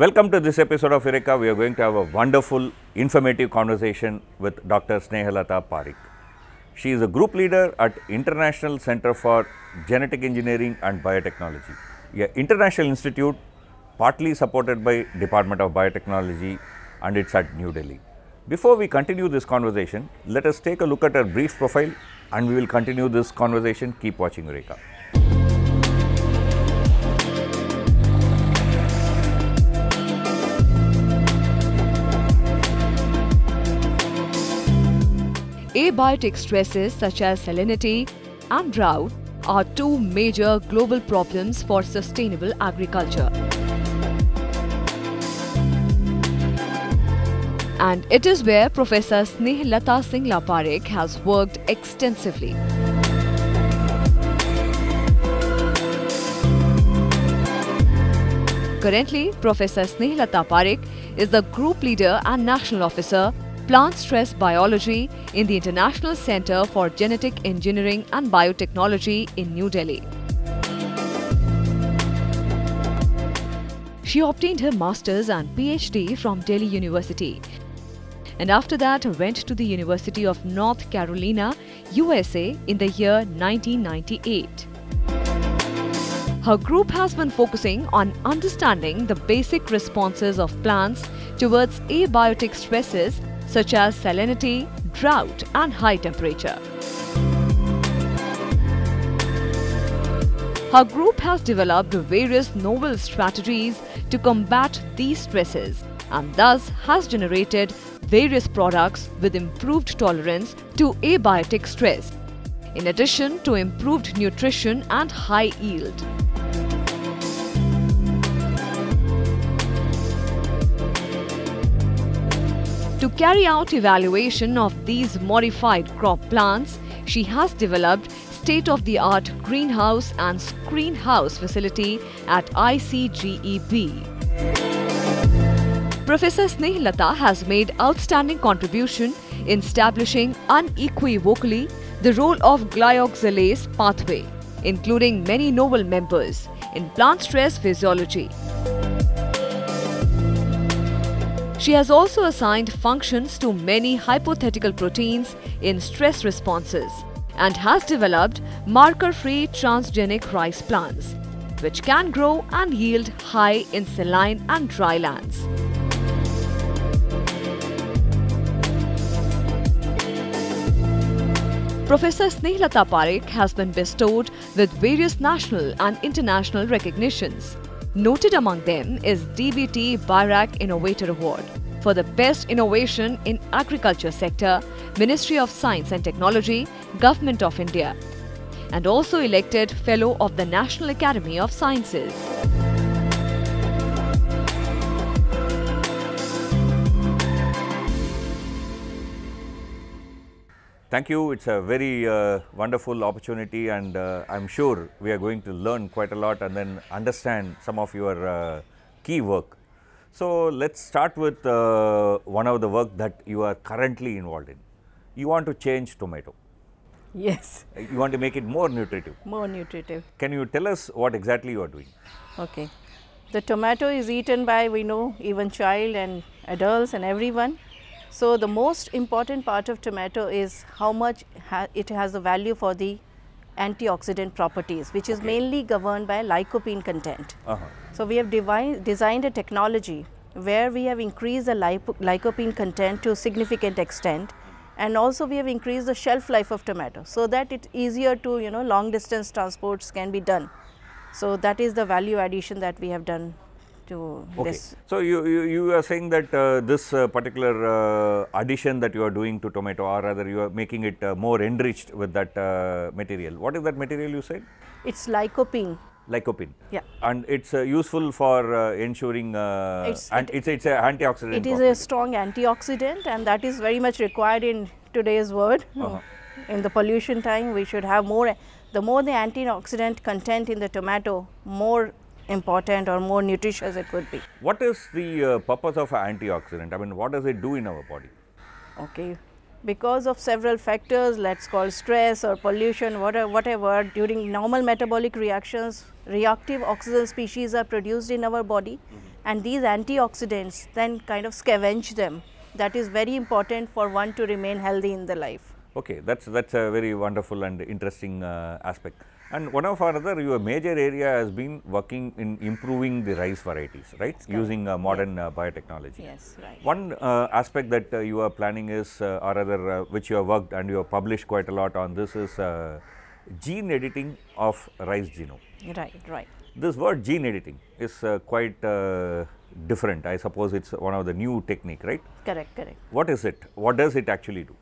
Welcome to this episode of Eureka. We are going to have a wonderful, informative conversation with Dr. Snehalata Parik. She is a group leader at International Center for Genetic Engineering and Biotechnology, an international institute partly supported by Department of Biotechnology and it's at New Delhi. Before we continue this conversation, let us take a look at her brief profile and we will continue this conversation. Keep watching Eureka. Abiotic stresses such as salinity and drought are two major global problems for sustainable agriculture. And it is where Professor Snehlata Singh Laparek has worked extensively. Currently, Professor Snehlata Parek is the Group Leader and National Officer Plant Stress Biology in the International Center for Genetic Engineering and Biotechnology in New Delhi. She obtained her master's and PhD from Delhi University and after that went to the University of North Carolina, USA in the year 1998. Her group has been focusing on understanding the basic responses of plants towards abiotic stresses such as salinity, drought and high temperature. Her group has developed various novel strategies to combat these stresses and thus has generated various products with improved tolerance to abiotic stress, in addition to improved nutrition and high yield. To carry out evaluation of these modified crop plants, she has developed state-of-the-art greenhouse and screenhouse facility at ICGEB. Professor Snehlata has made outstanding contribution in establishing unequivocally the role of glyoxylase pathway, including many novel members in plant stress physiology. She has also assigned functions to many hypothetical proteins in stress responses and has developed marker-free transgenic rice plants, which can grow and yield high in saline and dry lands. Professor Snehlata Parekh has been bestowed with various national and international recognitions. Noted among them is DBT Barak Innovator Award for the best innovation in agriculture sector, Ministry of Science and Technology, Government of India and also elected Fellow of the National Academy of Sciences. Thank you. It's a very uh, wonderful opportunity and uh, I'm sure we are going to learn quite a lot and then understand some of your uh, key work. So let's start with uh, one of the work that you are currently involved in. You want to change tomato. Yes. You want to make it more nutritive. More nutritive. Can you tell us what exactly you are doing? Okay. The tomato is eaten by, we know, even child and adults and everyone. So, the most important part of tomato is how much ha it has a value for the antioxidant properties, which is okay. mainly governed by lycopene content. Uh -huh. So, we have designed a technology where we have increased the lycopene content to significant extent and also we have increased the shelf life of tomato so that it's easier to you know long distance transports can be done. So, that is the value addition that we have done to okay. this. So, you, you, you are saying that uh, this uh, particular uh, addition that you are doing to tomato or rather you are making it uh, more enriched with that uh, material. What is that material you said? It's lycopene. Lycopene. Yeah. And it's uh, useful for ensuring, it's, and it, it's, it's an antioxidant. It is property. a strong antioxidant and that is very much required in today's world. -huh. In the pollution time, we should have more, the more the antioxidant content in the tomato, more important or more nutritious it would be. What is the uh, purpose of antioxidant? I mean, what does it do in our body? Okay, because of several factors, let's call stress or pollution, whatever, whatever, during normal metabolic reactions, reactive oxygen species are produced in our body mm -hmm. and these antioxidants then kind of scavenge them. That is very important for one to remain healthy in the life. Okay, that's, that's a very wonderful and interesting uh, aspect. And one of our other your major area has been working in improving the rice varieties, right? Using uh, modern uh, biotechnology. Yes, right. One uh, aspect that uh, you are planning is, uh, or other, uh, which you have worked and you have published quite a lot on this is gene editing of rice genome. Right, right. This word gene editing is quite different. I suppose it's one of the new technique, right? Correct, correct. What is it? What does it actually do?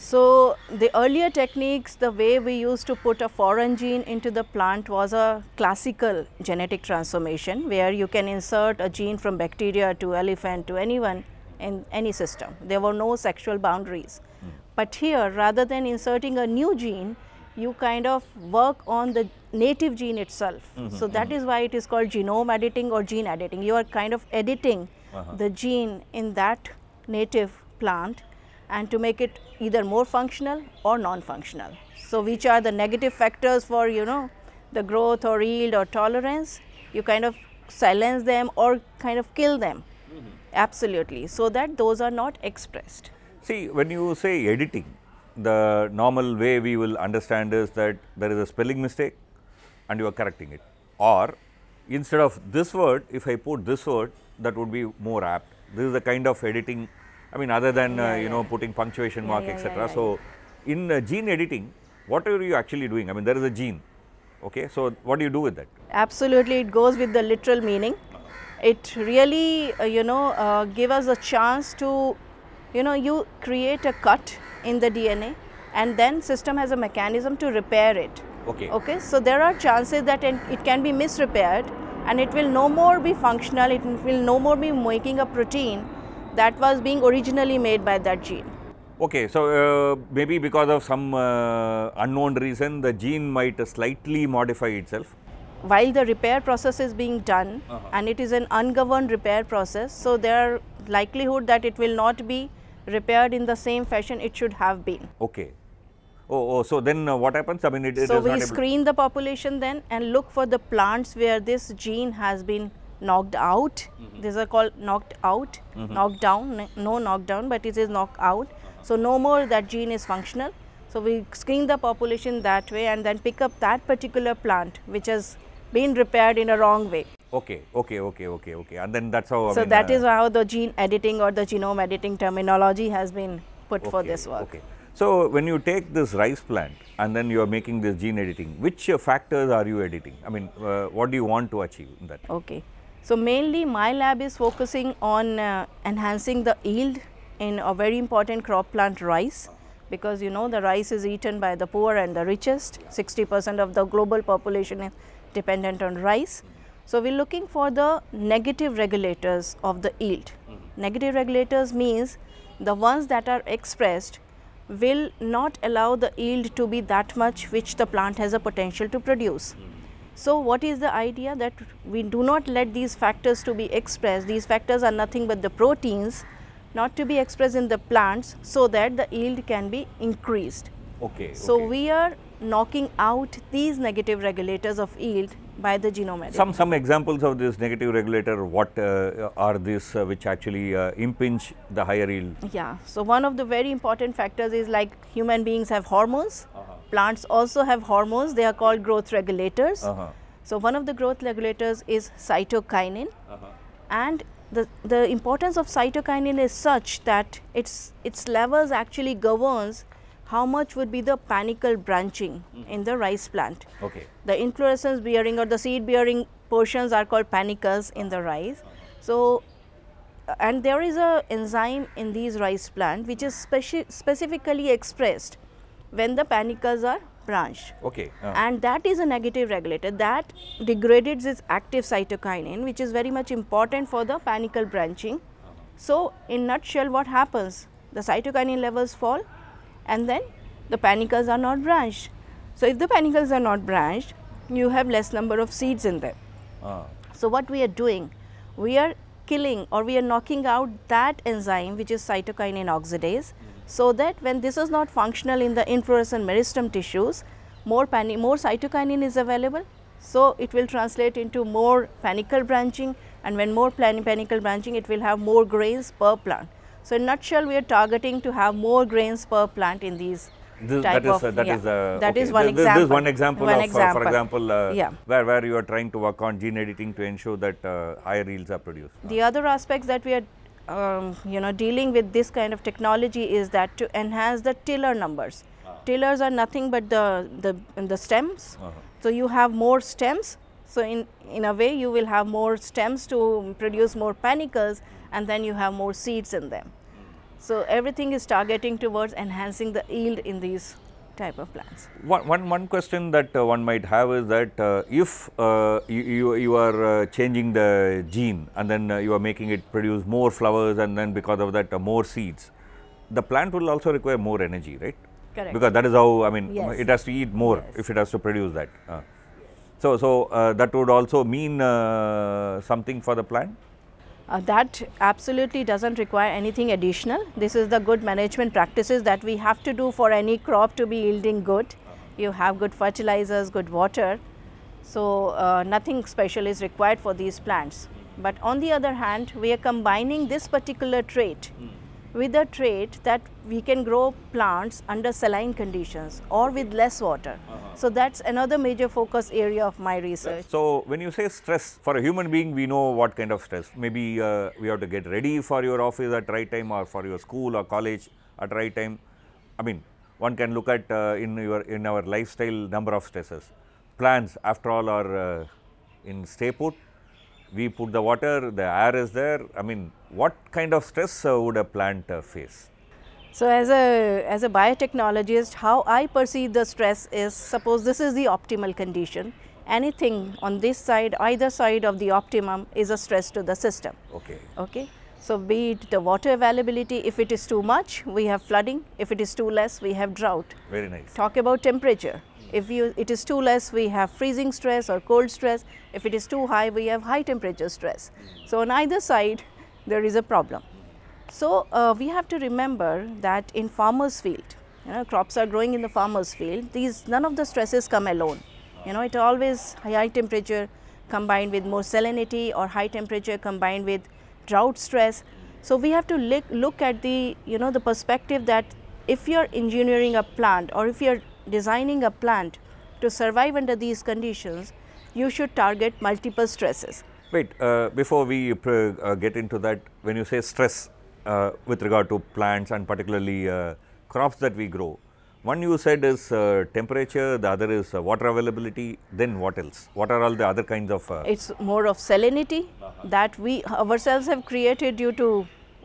So the earlier techniques, the way we used to put a foreign gene into the plant was a classical genetic transformation where you can insert a gene from bacteria to elephant to anyone in any system. There were no sexual boundaries. Mm. But here, rather than inserting a new gene, you kind of work on the native gene itself. Mm -hmm, so that mm -hmm. is why it is called genome editing or gene editing. You are kind of editing uh -huh. the gene in that native plant and to make it either more functional or non-functional. So which are the negative factors for you know the growth or yield or tolerance, you kind of silence them or kind of kill them. Mm -hmm. Absolutely. So that those are not expressed. See, when you say editing, the normal way we will understand is that there is a spelling mistake and you are correcting it. Or instead of this word, if I put this word, that would be more apt. This is the kind of editing I mean, other than, uh, yeah, uh, you yeah, know, putting punctuation mark, etc. So, in uh, gene editing, what are you actually doing? I mean, there is a gene, okay? So, what do you do with that? Absolutely, it goes with the literal meaning. It really, uh, you know, uh, give us a chance to, you know, you create a cut in the DNA and then system has a mechanism to repair it. Okay. Okay, so there are chances that it can be misrepaired and it will no more be functional, it will no more be making a protein that was being originally made by that gene. Okay, so uh, maybe because of some uh, unknown reason, the gene might slightly modify itself. While the repair process is being done, uh -huh. and it is an ungoverned repair process, so there are likelihood that it will not be repaired in the same fashion it should have been. Okay. Oh, oh so then uh, what happens? I mean, it, it so we screen the population then and look for the plants where this gene has been knocked out. Mm -hmm. These are called knocked out, mm -hmm. knocked down, no knockdown, but it is knocked out. Uh-huh. So no more that gene is functional. So we screen the population that way and then pick up that particular plant which has been repaired in a wrong way. Okay, okay, okay, okay, okay. And then that's how. I so mean, that uh, is how the gene editing or the genome editing terminology has been put okay, for this work. Okay. So when you take this rice plant and then you are making this gene editing, which factors are you editing? I mean, uh, what do you want to achieve in that? Okay. So mainly my lab is focusing on uh, enhancing the yield in a very important crop plant rice because you know the rice is eaten by the poor and the richest 60% of the global population is dependent on rice so we're looking for the negative regulators of the yield mm-hmm. negative regulators means the ones that are expressed will not allow the yield to be that much which the plant has a potential to produce mm-hmm. So, what is the idea that we do not let these factors to be expressed, these factors are nothing but the proteins not to be expressed in the plants so that the yield can be increased. Okay. So, okay. we are knocking out these negative regulators of yield by the genome editing. Some, some examples of this negative regulator, what uh, are these uh, which actually uh, impinge the higher yield? Yeah, so one of the very important factors is like human beings have hormones, -huh. plants also have hormones, they are called growth regulators. -huh. So one of the growth regulators is cytokinin -huh. and the, the importance of cytokinin is such that its, its levels actually governs how much would be the panicle branching mm in the rice plant. Okay. The inflorescence bearing or the seed bearing portions are called panicles in the rice. Uh-huh. So, uh, and there is a enzyme in these rice plant which is speci specifically expressed when the panicles are branched. Okay. Uh -huh. And that is a negative regulator that degrades its active cytokinin which is very much important for the panicle branching. Uh-huh. So, in nutshell what happens? The cytokinin levels fall, and then the panicles are not branched. So if the panicles are not branched, you have less number of seeds in them. Ah. So what we are doing, we are killing or we are knocking out that enzyme which is cytokine oxidase so that when this is not functional in the inflorescent meristem tissues, more, more cytokinin is available. So it will translate into more panicle branching and when more pan panicle branching, it will have more grains per plant. So in nutshell, we are targeting to have more grains per plant in these this, that is, of, uh, that yeah. is, uh, okay. one this, example. This is one example one of, example. Uh, for example, uh, yeah. where, where you are trying to work on gene editing to ensure that uh, higher yields are produced. The other aspects that we are um, you know dealing with this kind of technology is that to enhance the tiller numbers. Ah. Tillers are nothing but the the the stems. -huh. So you have more stems. So in in a way you will have more stems to produce more panicles and then you have more seeds in them. So everything is targeting towards enhancing the yield in these type of plants. One, one, one question that uh, one might have is that uh, if uh, you, you, are uh, changing the gene and then uh, you are making it produce more flowers and then because of that uh, more seeds, the plant will also require more energy, right? Correct. Because that is how, I mean, yes. it has to eat more yes. if it has to produce that. Yes. So, so that would also mean something for the plant? Uh, that absolutely doesn't require anything additional. This is the good management practices that we have to do for any crop to be yielding good. You have good fertilizers, good water. So, uh, nothing special is required for these plants. But on the other hand, we are combining this particular trait mm with a trait that we can grow plants under saline conditions or with less water. Uh -huh. So that's another major focus area of my research. So when you say stress, for a human being, we know what kind of stress. Maybe uh, we have to get ready for your office at right time or for your school or college at right time. I mean, one can look at uh, in your in our lifestyle number of stresses. Plants, after all, are uh, in stay put we put the water, the air is there. I mean, what kind of stress uh, would a plant uh, face? So, as a, as a biotechnologist, how I perceive the stress is suppose this is the optimal condition. Anything on this side, either side of the optimum is a stress to the system. Okay. Okay. So, be it the water availability, if it is too much, we have flooding. If it is too less, we have drought. Very nice. Talk about temperature. If you, it is too less, we have freezing stress or cold stress. If it is too high, we have high temperature stress. So, on either side, there is a problem. So, uh, we have to remember that in farmer's field, you know, crops are growing in the farmer's field. These, none of the stresses come alone. You know, it always high temperature combined with more salinity or high temperature combined with drought stress. So we have to look, look at the, you know, the perspective that if you're engineering a plant or if you're designing a plant to survive under these conditions, you should target multiple stresses. Wait, uh, before we uh, get into that, when you say stress uh, with regard to plants and particularly uh, crops that we grow, one you said is uh, temperature, the other is uh, water availability, then what else? What are all the other kinds of? Uh, it's more of salinity -huh. that we ourselves have created due to,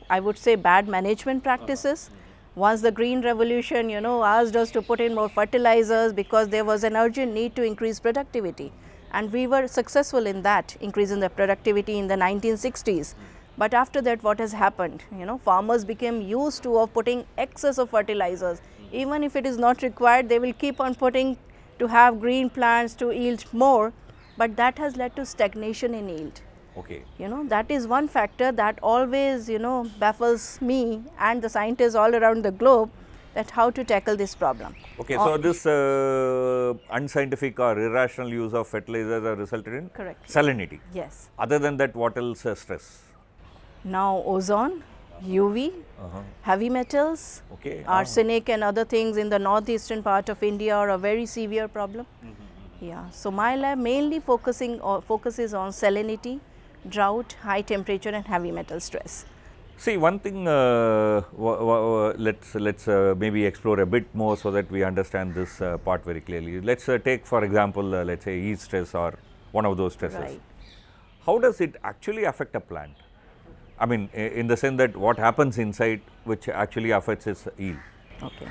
I would say, bad management practices. -huh. Once the green revolution, you know, asked us to put in more fertilizers because there was an urgent need to increase productivity. And we were successful in that, increasing the productivity in the 1960s. But after that, what has happened? You know, farmers became used to of putting excess of fertilizers even if it is not required they will keep on putting to have green plants to yield more but that has led to stagnation in yield okay you know that is one factor that always you know baffles me and the scientists all around the globe that how to tackle this problem okay or so uh, this uh, unscientific or irrational use of fertilizers have resulted in correct salinity yes other than that what else uh, stress now ozone UV, uh -huh. heavy metals, okay. Ah. arsenic and other things in the northeastern part of India are a very severe problem. Mm -hmm. Yeah, so my lab mainly focusing or uh, focuses on salinity, drought, high temperature and heavy metal stress. See one thing, uh, let's let's uh, maybe explore a bit more so that we understand this uh, part very clearly. Let's uh, take for example, uh, let's say heat stress or one of those stresses. Right. How does it actually affect a plant? I mean, in the sense that what happens inside which actually affects its yield. Okay.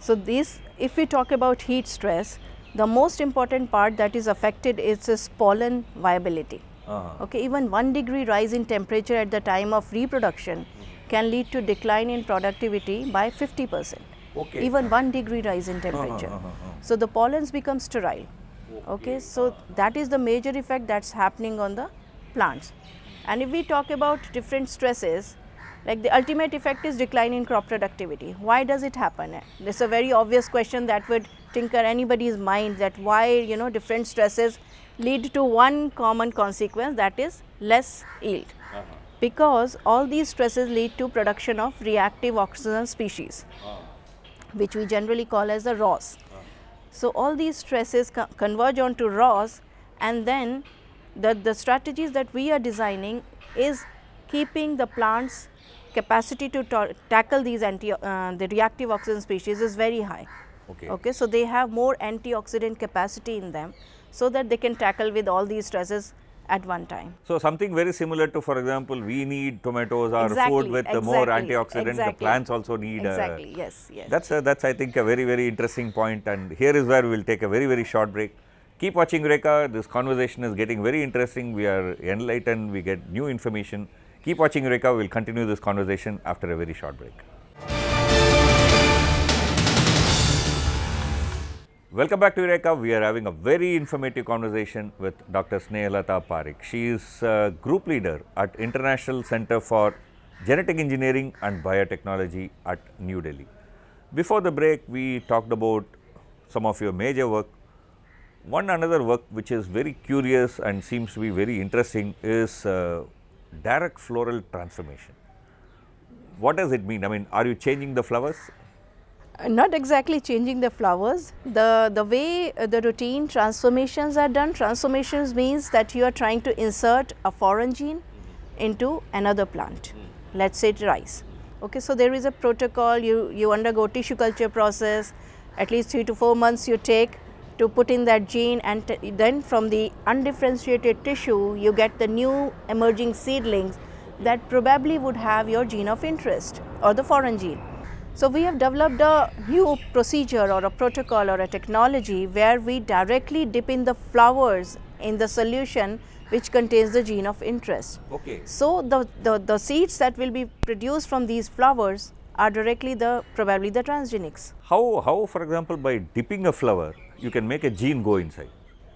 So, these, if we talk about heat stress, the most important part that is affected is its pollen viability. Uh -huh. Okay, even 1 degree rise in temperature at the time of reproduction can lead to decline in productivity by 50 percent. Okay. Even 1 degree rise in uh-huh, temperature. Uh -huh, uh -huh, so, the pollens become sterile. Okay, okay so that is the major effect that is happening on the plants. And if we talk about different stresses, like the ultimate effect is decline in crop productivity. Why does it happen? It's a very obvious question that would tinker anybody's mind that why, you know, different stresses lead to one common consequence that is less yield. Uh -huh. Because all these stresses lead to production of reactive oxygen species, uh -huh. which we generally call as the ROS. Uh -huh. So all these stresses co converge onto ROS and then the the strategies that we are designing is keeping the plants capacity to tackle these anti uh, the reactive oxygen species is very high okay okay so they have more antioxidant capacity in them so that they can tackle with all these stresses at one time. So, something very similar to for example, we need tomatoes or exactly, food with exactly, more antioxidant, exactly. the plants also need. Uh, exactly, yes, yes. That's, a, uh, that's I think a very, very interesting point and here is where we will take a very, very short break. Keep watching Eureka, this conversation is getting very interesting, we are enlightened, we get new information. Keep watching Eureka, we will continue this conversation after a very short break. Welcome back to Eureka. We are having a very informative conversation with Dr. Snehalata Parik. She is a group leader at International Center for Genetic Engineering and Biotechnology at New Delhi. Before the break, we talked about some of your major work one another work which is very curious and seems to be very interesting is uh, direct floral transformation. What does it mean? I mean, are you changing the flowers? Uh, not exactly changing the flowers the the way uh, the routine transformations are done transformations means that you are trying to insert a foreign gene into another plant let's say rice okay so there is a protocol you you undergo tissue culture process at least 3 to 4 months you take to put in that gene and then from the undifferentiated tissue you get the new emerging seedlings that probably would have your gene of interest or the foreign gene. So we have developed a new procedure or a protocol or a technology where we directly dip in the flowers in the solution which contains the gene of interest. Okay. So the, the, the seeds that will be produced from these flowers are directly the probably the transgenics. How, how for example by dipping a flower you can make a gene go inside.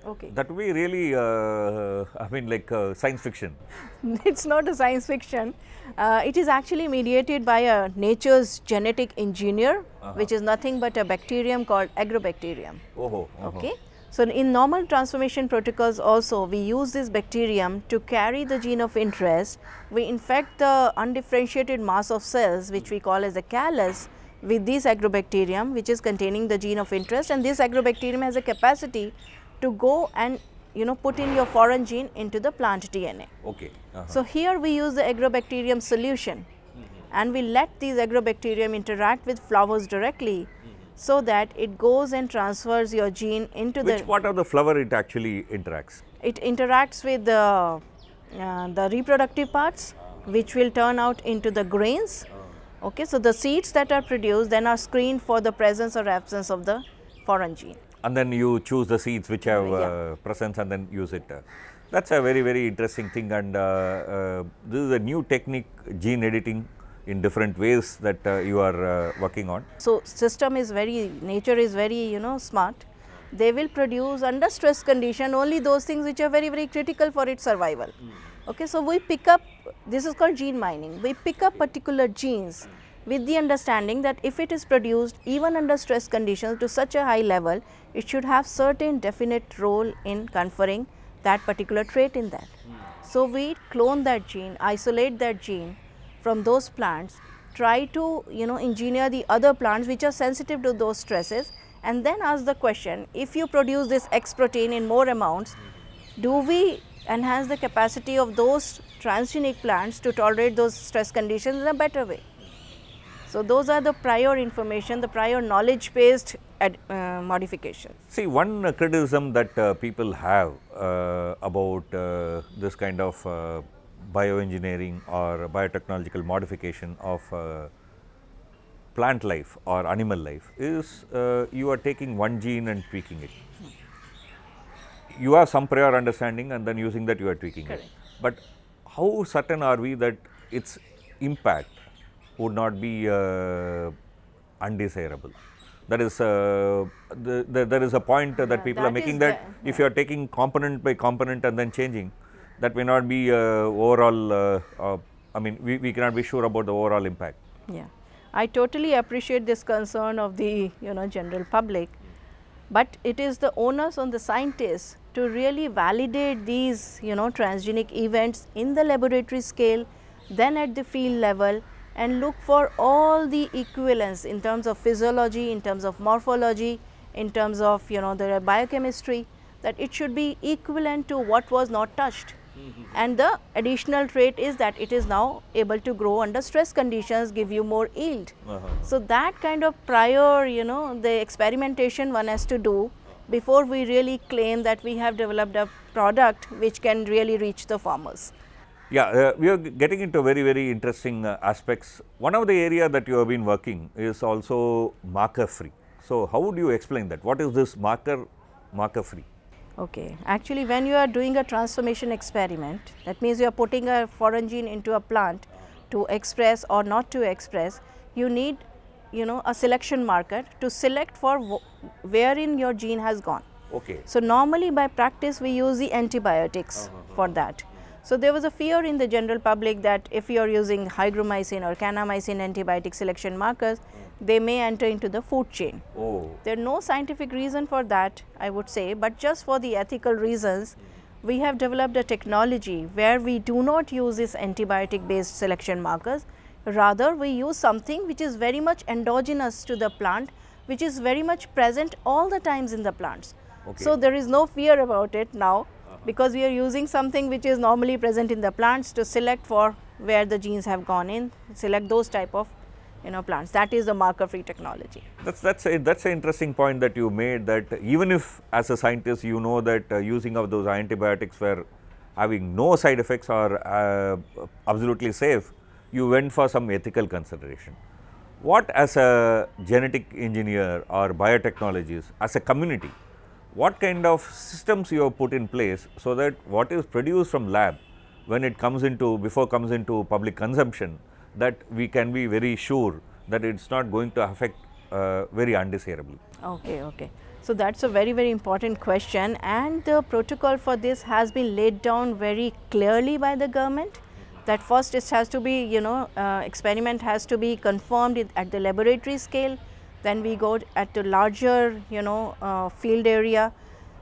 Okay. That would be really, uh, I mean, like uh, science fiction. it's not a science fiction. Uh, it is actually mediated by a nature's genetic engineer, -huh. which is nothing but a bacterium called agrobacterium. Oh, oh, oh, okay. So, in normal transformation protocols also, we use this bacterium to carry the gene of interest. We infect the undifferentiated mass of cells, which we call as the callus, with this agrobacterium which is containing the gene of interest and this agrobacterium has a capacity to go and you know put in your foreign gene into the plant DNA. Okay. Uh -huh. So, here we use the agrobacterium solution mm -hmm. and we let these agrobacterium interact with flowers directly mm-hmm. so that it goes and transfers your gene into Which the… Which part of the flower it actually interacts? It interacts with the, uh, the reproductive parts ah. which will turn out into the grains. Uh -huh Okay, so the seeds that are produced then are screened for the presence or absence of the foreign gene. And then you choose the seeds which have yeah. uh, presence and then use it. That's a very, very interesting thing and uh, uh, this is a new technique, gene editing in different ways that uh, you are uh, working on. So, system is very, nature is very, you know, smart. They will produce under stress condition only those things which are very, very critical for its survival. Mm. Okay, so we pick up, this is called gene mining. We pick up particular genes with the understanding that if it is produced even under stress conditions to such a high level, it should have certain definite role in conferring that particular trait in that. So we clone that gene, isolate that gene from those plants, try to you know engineer the other plants which are sensitive to those stresses and then ask the question, if you produce this X protein in more amounts, do we enhance the capacity of those transgenic plants to tolerate those stress conditions in a better way. So those are the prior information, the prior knowledge based ad, uh, modification. See one uh, criticism that uh, people have uh, about uh, this kind of uh, bioengineering or biotechnological modification of plant life or animal life is you are taking one gene and tweaking it you have some prior understanding and then using that you are tweaking Correct. it. But how certain are we that its impact would not be uh, undesirable? That is, uh, the, the, there is a point uh, that yeah, people that are making that the, if you are taking component by component and then changing, that may not be uh, overall, uh, uh, I mean, we, we cannot be sure about the overall impact. Yeah. I totally appreciate this concern of the, you know, general public, but it is the onus on the scientists to really validate these you know transgenic events in the laboratory scale then at the field level and look for all the equivalence in terms of physiology in terms of morphology in terms of you know the biochemistry that it should be equivalent to what was not touched mm -hmm. and the additional trait is that it is now able to grow under stress conditions give you more yield uh -huh. so that kind of prior you know the experimentation one has to do before we really claim that we have developed a product which can really reach the farmers. Yeah, uh, we are getting into very, very interesting uh, aspects. One of the area that you have been working is also marker free. So, how would you explain that? What is this marker, marker free? Okay, actually when you are doing a transformation experiment, that means you are putting a foreign gene into a plant to express or not to express, you need you know a selection marker to select for wherein your gene has gone. Okay. So normally by practice we use the antibiotics uh -huh. Uh-huh. for that. So there was a fear in the general public that if you are using hygromycin or kanamycin antibiotic selection markers, mm. they may enter into the food chain. Oh. There are no scientific reason for that, I would say, but just for the ethical reasons, mm. we have developed a technology where we do not use these antibiotic based selection markers, Rather, we use something which is very much endogenous to the plant, which is very much present all the times in the plants. Okay. So, there is no fear about it now uh-huh. because we are using something which is normally present in the plants to select for where the genes have gone in, select those type of you know plants that is the marker free technology that's that's a that's an interesting point that you made that even if as a scientist you know that uh, using of those antibiotics were having no side effects are uh, absolutely safe you went for some ethical consideration. What as a genetic engineer or biotechnologist, as a community, what kind of systems you have put in place so that what is produced from lab when it comes into, before comes into public consumption, that we can be very sure that it is not going to affect uh, very undesirably. Okay, okay. So that's a very, very important question and the protocol for this has been laid down very clearly by the government? that first it has to be you know uh, experiment has to be confirmed at the laboratory scale then we go at the larger you know uh, field area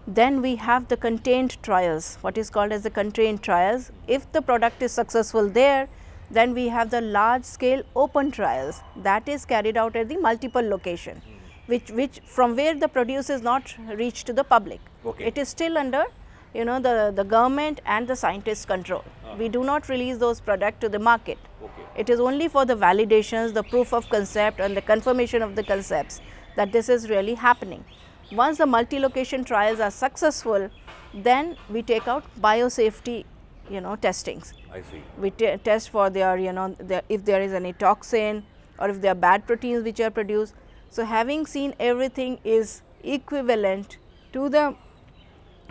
then we have the contained trials what is called as the contained trials if the product is successful there then we have the large scale open trials that is carried out at the multiple location hmm. which which from where the produce is not reached to the public okay. it is still under you know, the, the government and the scientists control. Ah. We do not release those products to the market. Okay. It is only for the validations, the proof of concept and the confirmation of the concepts that this is really happening. Once the multi-location trials are successful, then we take out biosafety, you know, testings. I see. We test for their, you know, their, if there is any toxin or if there are bad proteins which are produced. So having seen everything is equivalent to the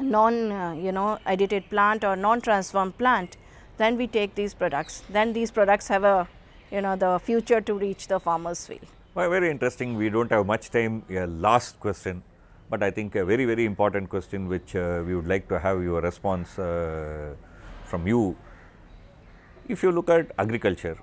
non uh, you know edited plant or non transformed plant then we take these products then these products have a you know the future to reach the farmers field well, very interesting we don't have much time yeah, last question but i think a very very important question which uh, we would like to have your response uh, from you if you look at agriculture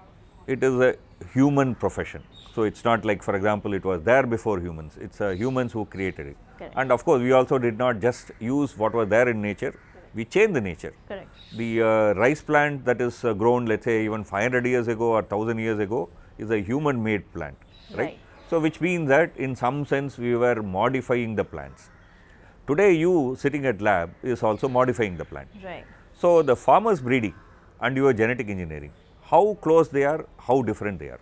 it is a human profession so it's not like for example it was there before humans it's uh, humans who created it Correct. And of course, we also did not just use what was there in nature, Correct. we changed the nature. Correct. The uh, rice plant that is uh, grown, let's say, even 500 years ago or 1000 years ago is a human made plant, right? right? So, which means that in some sense we were modifying the plants. Today, you sitting at lab is also modifying the plant. Right. So, the farmer's breeding and your genetic engineering, how close they are, how different they are.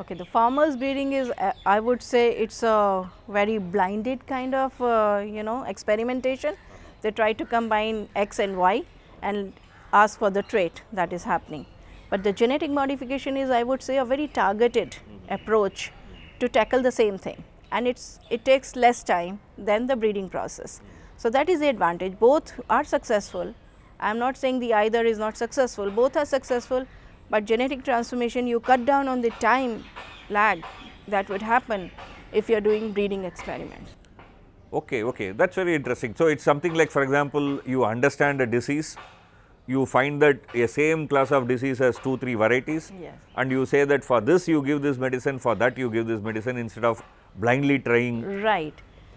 Okay, the farmer's breeding is, uh, I would say, it's a very blinded kind of, uh, you know, experimentation. They try to combine X and Y and ask for the trait that is happening. But the genetic modification is, I would say, a very targeted approach to tackle the same thing. And it's, it takes less time than the breeding process. So that is the advantage. Both are successful. I am not saying the either is not successful. Both are successful but genetic transformation, you cut down on the time lag that would happen if you are doing breeding experiments. Okay, okay, that's very interesting. So, it's something like for example, you understand a disease, you find that a same class of disease has 2, 3 varieties yes. and you say that for this you give this medicine, for that you give this medicine instead of blindly trying. Right.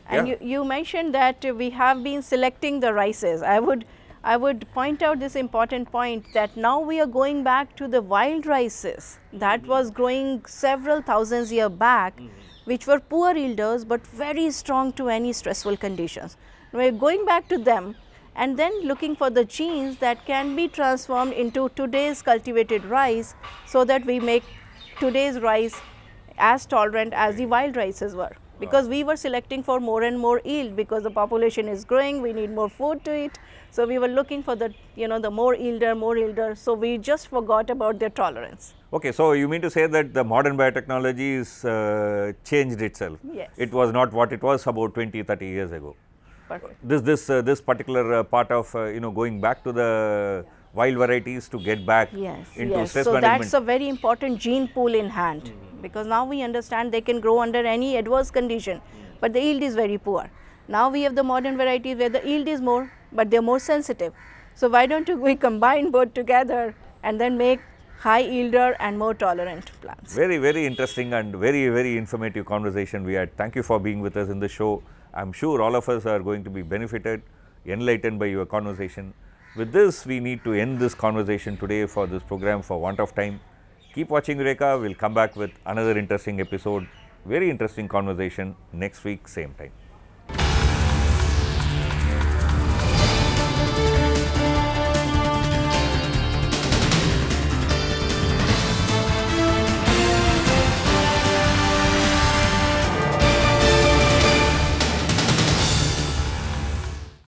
And yeah. you, you mentioned that we have been selecting the rices. I would I would point out this important point that now we are going back to the wild rices that was growing several thousands year back mm -hmm. which were poor yielders but very strong to any stressful conditions. We are going back to them and then looking for the genes that can be transformed into today's cultivated rice so that we make today's rice as tolerant as the wild rices were because we were selecting for more and more yield because the population is growing, we need more food to eat. So we were looking for the, you know, the more yielder, more yielder. So we just forgot about their tolerance. Okay, so you mean to say that the modern biotechnology has uh, changed itself? Yes. It was not what it was about 20, 30 years ago. Perfect. This, this, uh, this particular uh, part of, uh, you know, going back to the yeah wild varieties to get back yes, into yes. stress so management. So that's a very important gene pool in hand mm -hmm. because now we understand they can grow under any adverse condition, but the yield is very poor. Now we have the modern varieties where the yield is more, but they're more sensitive. So why don't we combine both together and then make high yielder and more tolerant plants. Very, very interesting and very, very informative conversation we had. Thank you for being with us in the show. I'm sure all of us are going to be benefited, enlightened by your conversation. With this, we need to end this conversation today for this program for want of time. Keep watching Eureka. We'll come back with another interesting episode, very interesting conversation next week, same time.